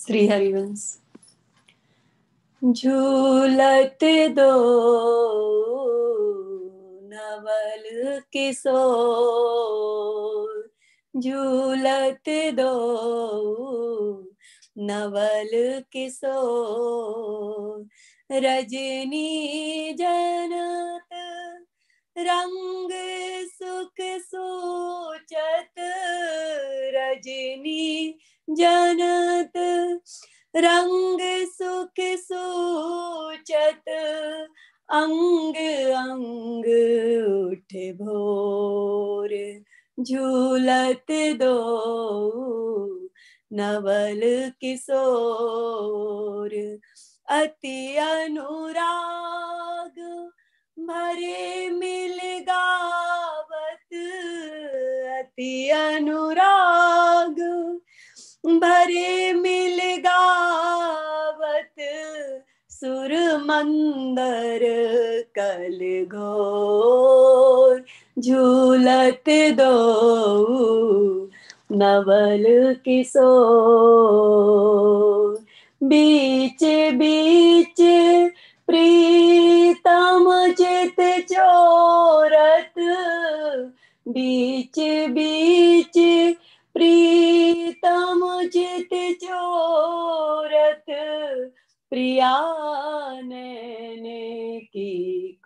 श्री हरिवंश झूलत दो नवल किसो झूलत दो नवल किसो रजनी जनत रंग सुख सोचत रजनी जनत रंग सुख सूचत अंग अंग उठ भोर झूलत दो नवल किशोर अति अनुराग भरे मिल गावत अति अनुराग भरे मिल गावत सुर मंदर कल गो झूलत दो नवल किशोर बीच बीच प्रीतम चित चोरत बीच बीच प्री प्रिया ने की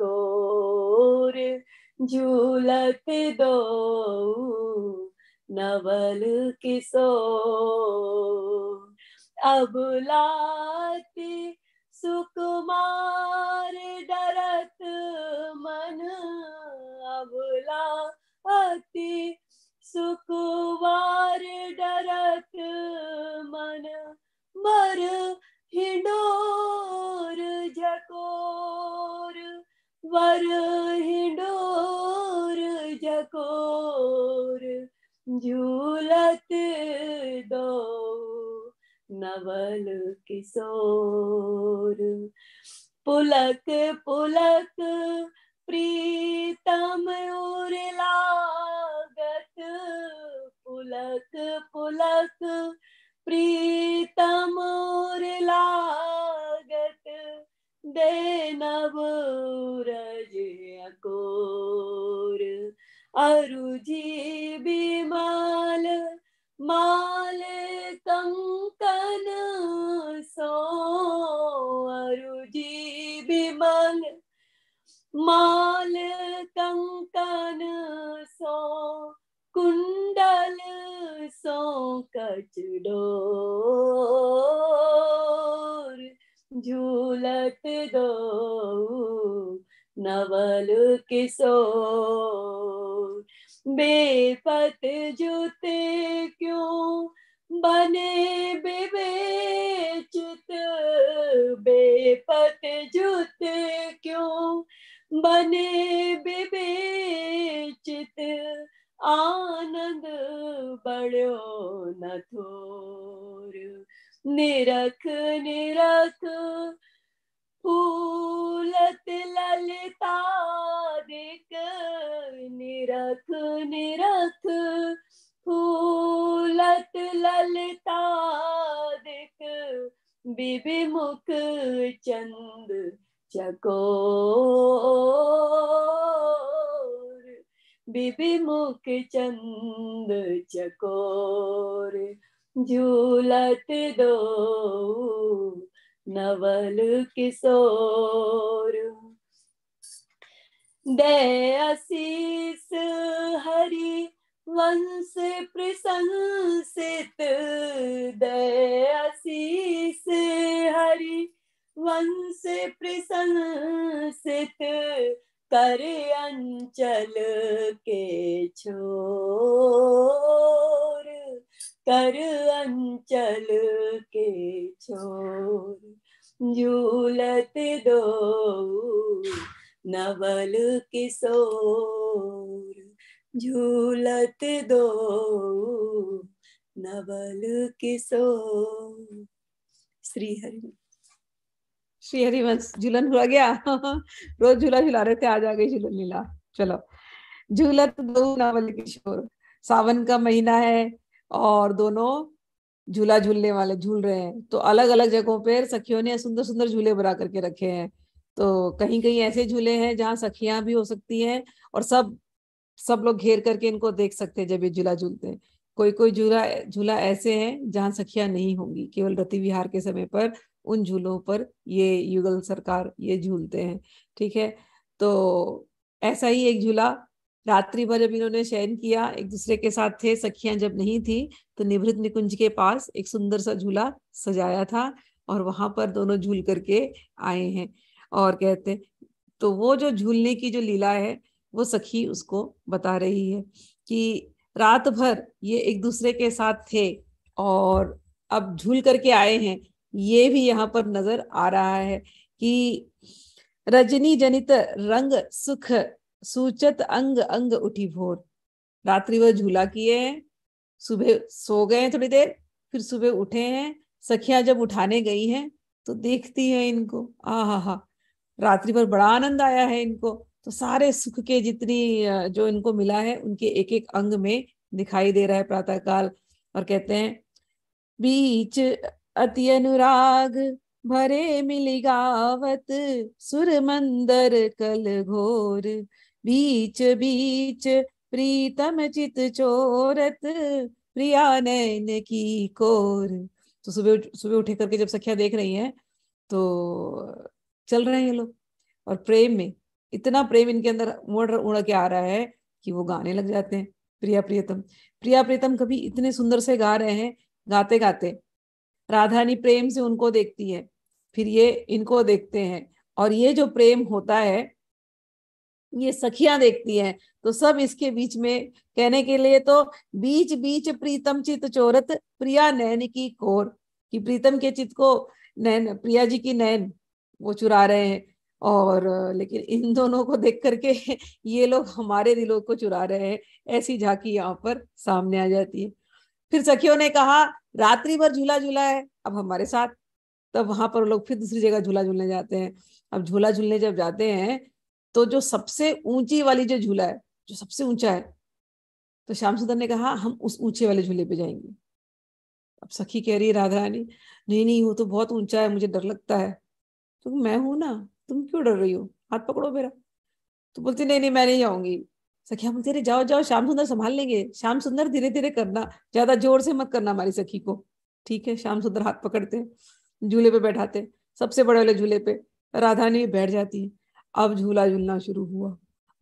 कोर झूलत दो नवल किसो अब सुकुमार डरत मन अबला अति सुकुमार डरत मन मर हिडोर जकोर वर हिडोर जकोर झूलत दो नवल किशोर पुलक पुलक प्रीतम उर्लागत पुलक पुलक प्रीतम लागत देनव कोर अरुजी बिमाल माल कंकन सो अरुजी बिमल माल कंकन सांसों का डोर झूलत दो नवल किसो बेपत जूते क्यों बने विवेचित बेपत जूते क्यों बने बेबेचित आनंद बड़ो न थोर निरख निरख फूलत ललिता देख निरख निरख फूलत ललिता देख बिबिमुख चंद चको बीबी मुख चंद चकोर झूलत दो नवल किशोर दयासीस हरि वंश प्रशंसित दयासीस हरि वंश प्रशंसित कर अंचल के छोर कर अंचल के छोर झूलत दो नवल किशोर झूलत दो नवल किशोर श्री हरि श्री हरिवंश झूलन हुआ गया रोज झूला झूला रहे थे आज आ गई झूलन लीला चलो झूलत गऊ किशोर सावन का महीना है और दोनों झूला झूलने वाले झूल रहे हैं तो अलग अलग जगहों पर सखियों ने सुंदर सुंदर झूले बना करके रखे हैं तो कहीं कहीं ऐसे झूले हैं जहाँ सखिया भी हो सकती हैं और सब सब लोग घेर करके इनको देख सकते हैं जब ये झूला झूलते हैं कोई कोई झूला झूला ऐसे हैं जहाँ सखिया नहीं होंगी केवल रति विहार के समय पर उन झूलों पर ये युगल सरकार ये झूलते हैं ठीक है तो ऐसा ही एक झूला रात्रि भर जब इन्होंने शयन किया एक दूसरे के साथ थे सखियां जब नहीं थी तो निवृत्त निकुंज के पास एक सुंदर सा झूला सजाया था और वहां पर दोनों झूल करके आए हैं और कहते तो वो जो झूलने की जो लीला है वो सखी उसको बता रही है कि रात भर ये एक दूसरे के साथ थे और अब झूल करके आए हैं ये भी यहाँ पर नजर आ रहा है कि रजनी जनित रंग सुख सूचत अंग अंग उठी भोर रात्रि वह झूला किए हैं सुबह सो गए थोड़ी देर फिर सुबह उठे हैं सखियां जब उठाने गई हैं तो देखती है इनको आ हा रात्रि पर बड़ा आनंद आया है इनको तो सारे सुख के जितनी जो इनको मिला है उनके एक एक अंग में दिखाई दे रहा है प्रातःकाल और कहते हैं बीच अति अनुराग भरे मिली गावत सुर मंदर कल घोर बीच बीच प्रीतम चित चोरत प्रिया नैन की कोर तो सुबह सुबह उठे करके जब सखिया देख रही हैं तो चल रहे हैं ये लोग और प्रेम में इतना प्रेम इनके अंदर उड़ उड़ के आ रहा है कि वो गाने लग जाते हैं प्रिया प्रियतम प्रिया प्रियतम कभी इतने सुंदर से गा रहे हैं गाते गाते राधानी प्रेम से उनको देखती है फिर ये इनको देखते हैं और ये जो प्रेम होता है ये सखियां देखती हैं तो सब इसके बीच में कहने के लिए तो बीच बीच प्रीतम चित चोरत प्रिया नैन की कोर कि प्रीतम के चित को नैन प्रिया जी की नैन वो चुरा रहे हैं और लेकिन इन दोनों को देख करके ये लोग हमारे दिलों को चुरा रहे हैं ऐसी झांकी यहाँ पर सामने आ जाती है फिर सखियों ने कहा रात्रि भर झूला झूला है अब हमारे साथ तब वहां पर लोग फिर दूसरी जगह झूला झूलने जाते हैं अब झूला झूलने जब जाते हैं तो जो सबसे ऊंची वाली जो झूला है जो सबसे ऊंचा है तो श्याम सुंदर ने कहा हम उस ऊंचे वाले झूले पे जाएंगे अब सखी कह रही है राधा रानी नहीं नहीं वो तो बहुत ऊंचा है मुझे डर लगता है तो मैं हूं ना तुम क्यों डर रही हो हाथ पकड़ो मेरा तो बोलती नहीं नहीं मैं नहीं जाऊंगी सखी हम तेरे जाओ जाओ श्याम सुंदर संभाल लेंगे श्याम सुंदर धीरे धीरे करना ज्यादा जोर से मत करना हमारी सखी को ठीक है श्याम सुंदर हाथ पकड़ते झूले पे बैठाते सबसे बड़े वाले झूले पे राधानी बैठ जाती है अब झूला झूलना शुरू हुआ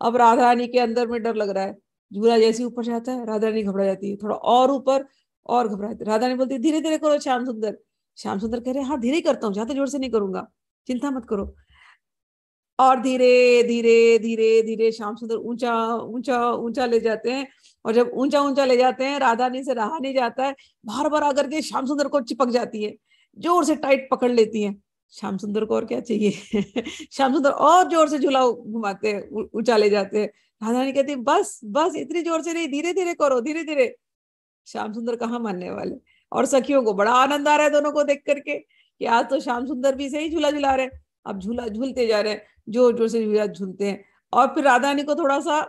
अब राधानी के अंदर में डर लग रहा है झूला जैसे ऊपर जाता है राधानी घबरा जाती है थोड़ा और ऊपर और घबरा जाती है राधारानी बोलती है धीरे धीरे करो श्याम सुंदर श्याम सुंदर कह रहे हैं हाँ धीरे करता हूँ ज्यादा जोर से नहीं करूंगा चिंता मत करो और धीरे धीरे धीरे धीरे श्याम सुंदर ऊंचा ऊंचा ऊंचा ले जाते हैं और जब ऊंचा ऊंचा ले जाते हैं राधानी से रहा नहीं जाता है बार बार आकर के श्याम सुंदर को चिपक जाती है जोर से टाइट पकड़ लेती है श्याम सुंदर को और क्या चाहिए श्याम सुंदर और जोर से झूला घुमाते हैं ऊंचा ले जाते हैं राधानी कहती है बस बस इतनी जोर से नहीं धीरे धीरे करो धीरे धीरे श्याम सुंदर कहाँ मानने वाले और सखियों को बड़ा आनंद आ रहा है दोनों को देख करके कि आज तो श्याम सुंदर भी सही झूला झुला रहे अब झूला झूलते जा रहे हैं जोर जोर से युवराज झूमते हैं और फिर राधा रानी को थोड़ा सा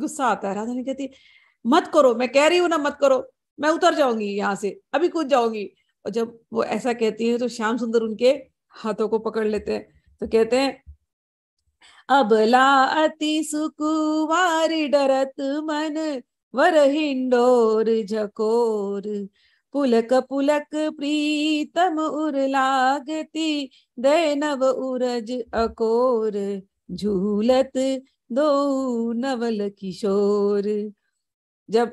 गुस्सा आता है राधा रानी कहती है मत करो मैं कह रही हूं ना मत करो मैं उतर जाऊंगी यहाँ से अभी कूद जाऊंगी और जब वो ऐसा कहती है तो श्याम सुंदर उनके हाथों को पकड़ लेते हैं तो कहते हैं अबला अति सुकुवार डरत मन वर हिंडोर झकोर पुलक पुलक प्रीतम उर लागती दैनव उरज अकोर झूलत दो नवल किशोर जब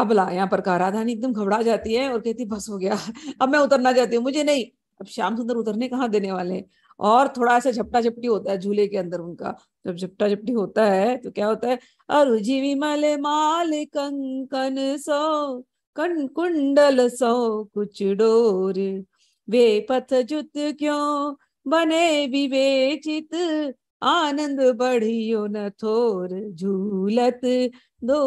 अबला यहाँ पर कहा राधानी एकदम घबरा जाती है और कहती बस हो गया अब मैं उतरना चाहती हूँ मुझे नहीं अब श्याम सुंदर उतरने कहाँ देने वाले हैं और थोड़ा सा झपटा झपटी होता है झूले के अंदर उनका जब झपटा झपटी होता है तो क्या होता है अरुजी विमल माल कंकन सो कुंडल सौ कुछ डोर वे पथ जुत क्यों बने विवेचित आनंद बढ़ियो न थोर झूलत दो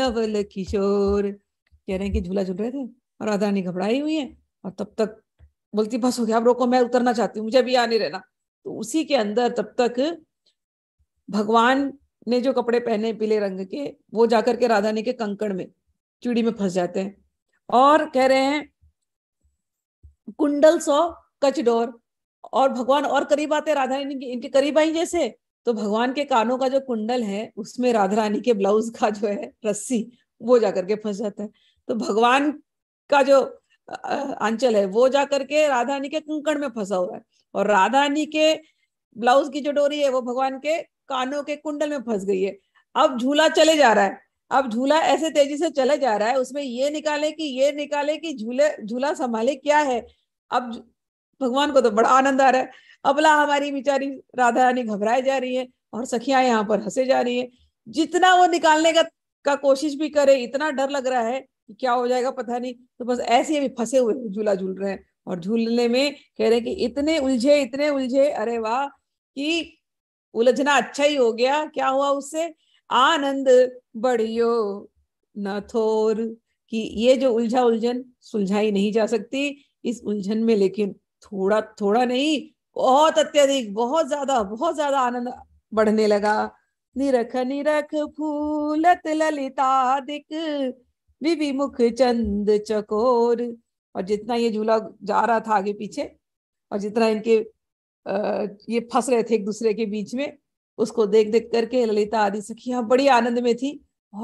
नवल किशोर कह रहे हैं कि झूला झूल रहे थे और राधारानी घबराई हुई है और तब तक बोलती बस हो गया आप रोको मैं उतरना चाहती हूँ मुझे अभी यहाँ नहीं रहना तो उसी के अंदर तब तक भगवान ने जो कपड़े पहने पीले रंग के वो जाकर के राधा के कंकड़ में चिड़ी में फंस जाते हैं और कह रहे हैं कुंडल सो कचडोर और भगवान और करीब आते राधा रानी इनके करीब आई जैसे तो भगवान के कानों का जो कुंडल है उसमें राधा रानी के ब्लाउज का जो है रस्सी वो जाकर के फंस जाता है तो भगवान का जो आंचल है वो जाकर के राधा रानी के कंकड़ में फंसा हुआ है और राधा रानी के ब्लाउज की जो डोरी है वो भगवान के कानों के कुंडल में फंस गई है अब झूला चले जा रहा है अब झूला ऐसे तेजी से चला जा रहा है उसमें ये निकाले कि ये निकाले कि झूले झूला संभाले क्या है अब भगवान को तो बड़ा आनंद आ रहा है अबला हमारी बेचारी राधा रानी घबराए जा रही है और सखियां यहाँ पर हंसे जा रही है जितना वो निकालने का का कोशिश भी करे इतना डर लग रहा है कि क्या हो जाएगा पता नहीं तो बस ऐसे अभी फंसे हुए झूला झूल रहे हैं और झूलने में कह रहे हैं कि इतने उलझे इतने उलझे अरे वाह कि उलझना अच्छा ही हो गया क्या हुआ उससे आनंद बढ़ियो न थोर कि ये जो उलझा उलझन सुलझाई नहीं जा सकती इस उलझन में लेकिन थोड़ा थोड़ा नहीं बहुत अत्यधिक बहुत ज्यादा बहुत ज्यादा आनंद बढ़ने लगा निरख निरख फूलत ललिता विवि मुख चंद चकोर और जितना ये झूला जा रहा था आगे पीछे और जितना इनके ये फंस रहे थे एक दूसरे के बीच में उसको देख देख करके ललिता आदि सखियां बड़ी आनंद में थी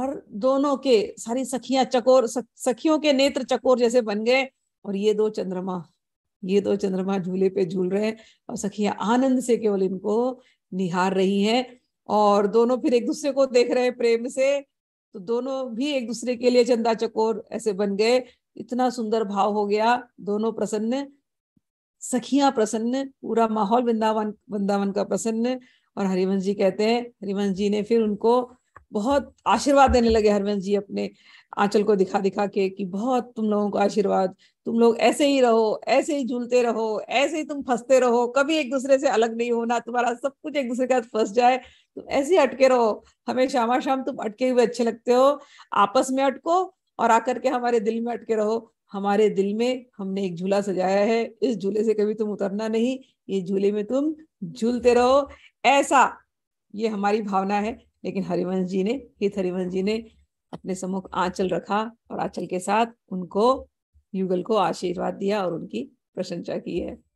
और दोनों के सारी सखियां चकोर सखियों के नेत्र चकोर जैसे बन गए और ये दो चंद्रमा ये दो चंद्रमा झूले पे झूल रहे हैं और सखियां आनंद से केवल इनको निहार रही हैं और दोनों फिर एक दूसरे को देख रहे हैं प्रेम से तो दोनों भी एक दूसरे के लिए चंदा चकोर ऐसे बन गए इतना सुंदर भाव हो गया दोनों प्रसन्न सखियां प्रसन्न पूरा माहौल वृंदावन वृंदावन का प्रसन्न और हरिवंश जी कहते हैं हरिवंश जी ने फिर उनको बहुत आशीर्वाद देने लगे हरिवंश जी अपने आंचल को दिखा दिखा के कि बहुत तुम लोगों को आशीर्वाद तुम लोग ऐसे ही रहो ऐसे ही झूलते रहो ऐसे ही तुम फंसते रहो कभी एक दूसरे से अलग नहीं होना तुम्हारा सब कुछ एक दूसरे के साथ फंस जाए तुम ऐसे ही अटके रहो हमें शामा शाम तुम अटके हुए अच्छे लगते हो आपस में अटको और आकर के हमारे दिल में अटके रहो हमारे दिल में हमने एक झूला सजाया है इस झूले से कभी तुम उतरना नहीं ये झूले में तुम झूलते रहो ऐसा ये हमारी भावना है लेकिन हरिवंश जी ने हित हरिवंश जी ने अपने सम्मुख आंचल रखा और आंचल के साथ उनको युगल को आशीर्वाद दिया और उनकी प्रशंसा की है